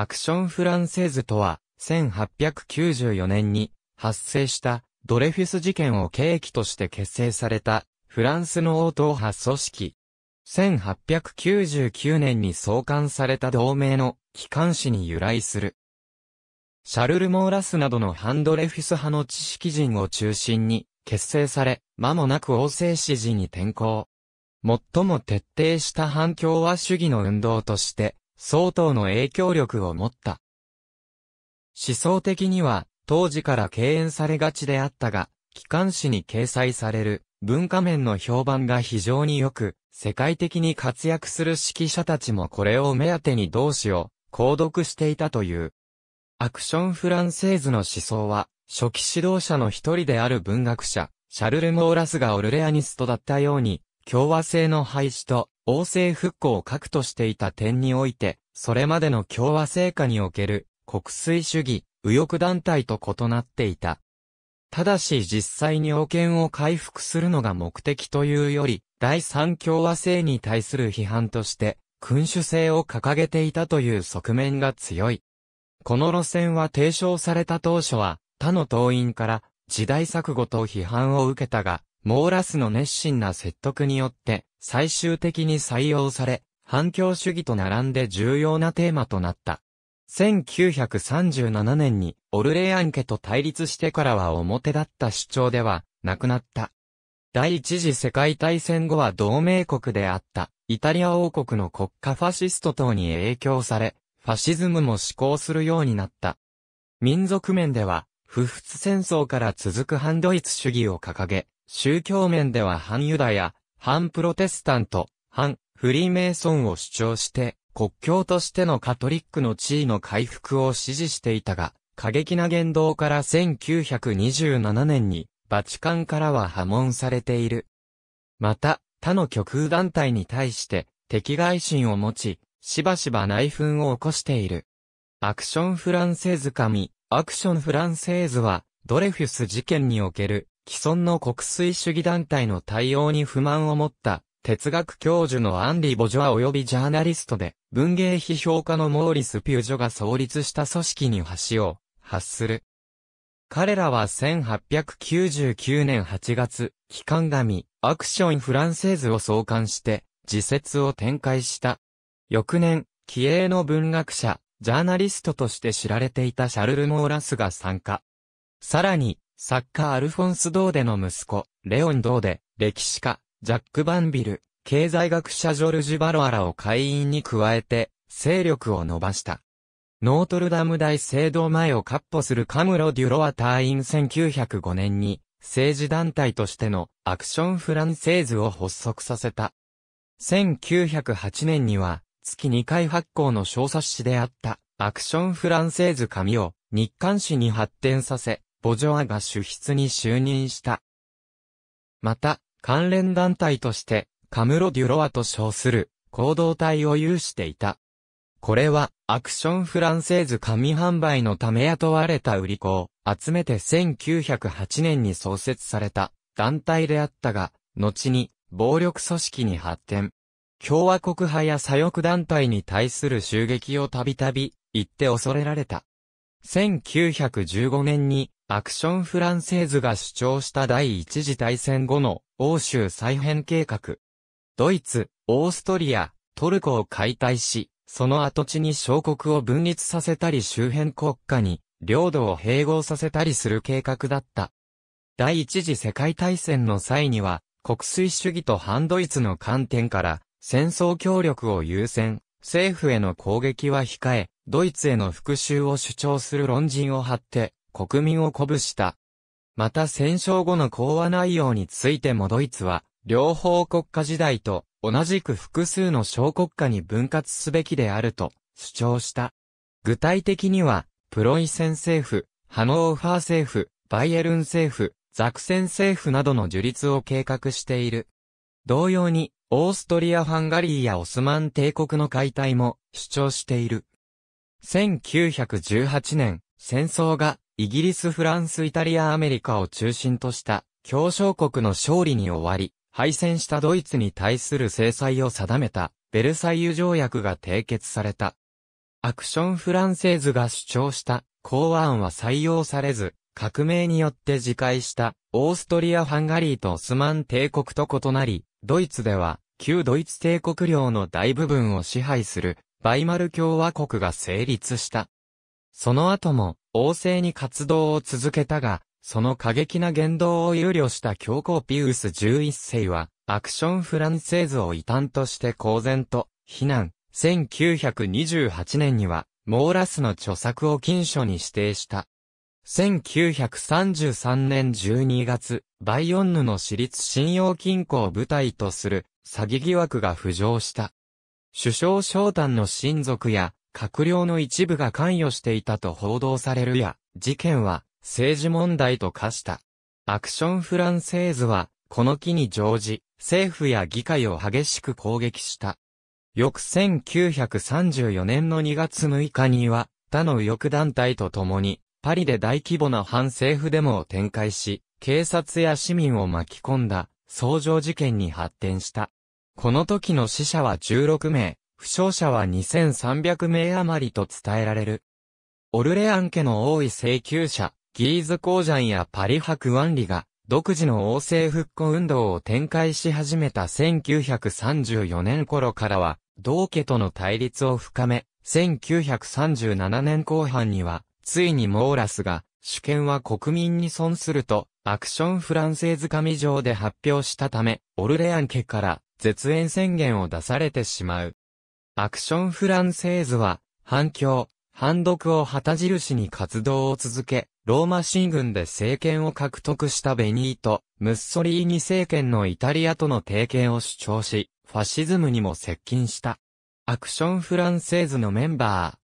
アクションフランセーズとは、1894年に発生したドレフィス事件を契機として結成されたフランスの応答派組織。1899年に創刊された同盟の機関誌に由来する。シャルル・モーラスなどのハンドレフィス派の知識人を中心に結成され、間もなく王政支持に転向。最も徹底した反共和主義の運動として相当の影響力を持った。思想的には、当時から敬遠されがちであったが、機関誌に掲載される文化面の評判が非常に良く、世界的に活躍する指揮者たちもこれを目当てに同志を購読していたという。アクションフランセーズの思想は、初期指導者の一人である文学者、シャルル・モーラスがオルレアニストだったように、共和制の廃止と王政復興を核としていた点において、それまでの共和制下における国粋主義、右翼団体と異なっていた。ただし実際に王権を回復するのが目的というより、第三共和制に対する批判として、君主制を掲げていたという側面が強い。この路線は提唱された当初は、他の党員から時代錯誤と批判を受けたが、モーラスの熱心な説得によって、最終的に採用され、反共主義と並んで重要なテーマとなった。1937年にオルレアン家と対立してからは表だった主張ではなくなった。第一次世界大戦後は同盟国であったイタリア王国の国家ファシスト等に影響され、ファシズムも施行するようになった。民族面では、不仏戦争から続く反ドイツ主義を掲げ、宗教面では反ユダヤ、反プロテスタント、反フリーメイソンを主張して、国教としてのカトリックの地位の回復を支持していたが、過激な言動から1927年に、バチカンからは破門されている。また、他の極右団体に対して、敵外心を持ち、しばしば内紛を起こしている。アクションフランセーズ神、アクションフランセーズは、ドレフュス事件における既存の国粋主義団体の対応に不満を持った哲学教授のアンリ・ボジョア及びジャーナリストで文芸批評家のモーリス・ピュジョが創立した組織に橋を発する。彼らは1899年8月、機関紙、アクション・フランセーズを創刊して、自説を展開した。翌年、気鋭の文学者、ジャーナリストとして知られていたシャルル・モーラスが参加。さらに、作家アルフォンス・ドーデの息子、レオン・ドーデ、歴史家、ジャック・バンビル、経済学者ジョルジュ・バロアラを会員に加えて、勢力を伸ばした。ノートルダム大聖堂前をカッポするカムロ・デュロア隊員1905年に、政治団体としてのアクション・フランセーズを発足させた。1908年には、月2回発行の小冊子であった、アクション・フランセーズ紙を日刊紙に発展させ、ボジョアが主筆に就任した。また、関連団体として、カムロ・デュロアと称する行動体を有していた。これは、アクションフランセーズ紙販売のため雇われた売り子を集めて1908年に創設された団体であったが、後に暴力組織に発展。共和国派や左翼団体に対する襲撃をたびたび言って恐れられた。1915年にアクションフランセーズが主張した第一次大戦後の欧州再編計画。ドイツ、オーストリア、トルコを解体し、その跡地に小国を分立させたり周辺国家に領土を併合させたりする計画だった。第一次世界大戦の際には、国粋主義と反ドイツの観点から、戦争協力を優先、政府への攻撃は控え、ドイツへの復讐を主張する論陣を張って、国民を鼓舞した。また戦勝後の講和内容についてもドイツは、両方国家時代と同じく複数の小国家に分割すべきであると主張した。具体的には、プロイセン政府、ハノーファー政府、バイエルン政府、ザクセン政府などの樹立を計画している。同様に、オーストリア・ハンガリーやオスマン帝国の解体も主張している。1918年、戦争がイギリス、フランス、イタリア、アメリカを中心とした協商国の勝利に終わり、敗戦したドイツに対する制裁を定めたベルサイユ条約が締結された。アクションフランセーズが主張した公案は採用されず、革命によって自戒したオーストリア・ハンガリーとオスマン帝国と異なり、ドイツでは旧ドイツ帝国領の大部分を支配するバイマル共和国が成立した。その後も旺盛に活動を続けたが、その過激な言動を憂慮した教皇ピウス11世は、アクションフランセーズを異端として公然と、非難。1928年には、モーラスの著作を禁書に指定した。1933年12月、バイオンヌの私立信用金庫を舞台とする詐欺疑惑が浮上した。首相商談の親族や閣僚の一部が関与していたと報道されるや、事件は政治問題と化した。アクションフランセーズは、この機に乗じ、政府や議会を激しく攻撃した。翌1934年の2月6日には、他の右翼団体と共に、パリで大規模な反政府デモを展開し、警察や市民を巻き込んだ、創上事件に発展した。この時の死者は16名、負傷者は2300名余りと伝えられる。オルレアン家の多い請求者、ギーズ鉱山やパリ博湾里が、独自の王政復興運動を展開し始めた1934年頃からは、同家との対立を深め、1937年後半には、ついにモーラスが、主権は国民に損すると、アクションフランセーズ上で発表したため、オルレアン家から、絶縁宣言を出されてしまう。アクションフランセーズは、反響、反読を旗印に活動を続け、ローマ新軍で政権を獲得したベニート・ムッソリーニ政権のイタリアとの提携を主張し、ファシズムにも接近した。アクションフランセーズのメンバ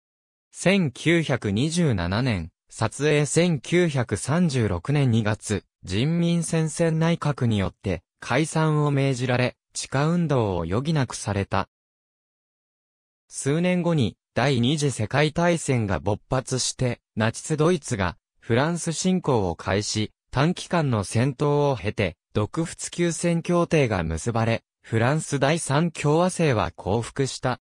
ー。1927年、撮影1936年2月、人民戦線内閣によって解散を命じられ、地下運動を余儀なくされた数年後に第二次世界大戦が勃発して、ナチスドイツがフランス侵攻を開始、短期間の戦闘を経て、独仏休戦協定が結ばれ、フランス第三共和制は降伏した。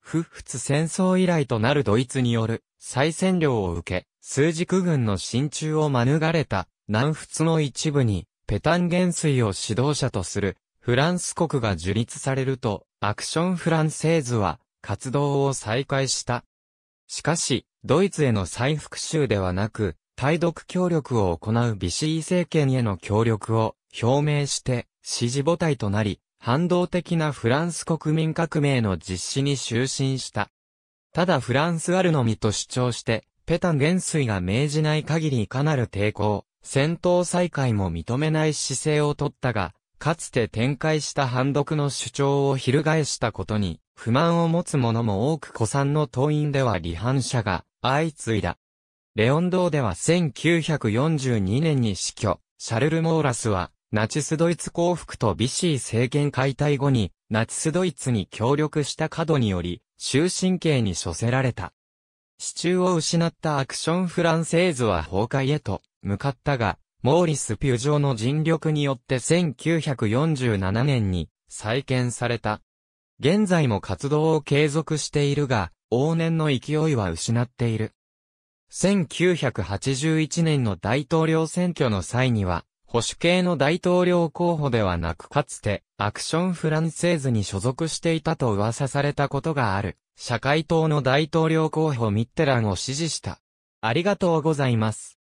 不仏戦争以来となるドイツによる再占領を受け、数軸軍の進駐を免れた南仏の一部に、ペタン元帥を指導者とするフランス国が樹立されると、アクションフランセーズは活動を再開した。しかし、ドイツへの再復讐ではなく、対独協力を行うビシー政権への協力を表明して支持母体となり、反動的なフランス国民革命の実施に就寝した。ただフランスあるのみと主張して、ペタン元帥が命じない限りいかなる抵抗、戦闘再開も認めない姿勢を取ったが、かつて展開した反独の主張を翻したことに、不満を持つ者も多く古参の党員では離反者が相次いだ。レオン堂では1942年に死去、シャルル・モーラスは、ナチスドイツ降伏とビシー政権解体後に、ナチスドイツに協力した過度により、終身刑に処せられた。支柱を失ったアクションフランセーズは崩壊へと向かったが、モーリス・ピュジョーの尽力によって1947年に再建された。現在も活動を継続しているが、往年の勢いは失っている。1981年の大統領選挙の際には、保守系の大統領候補ではなくかつて、アクションフランセーズに所属していたと噂されたことがある、社会党の大統領候補ミッテランを支持した。ありがとうございます。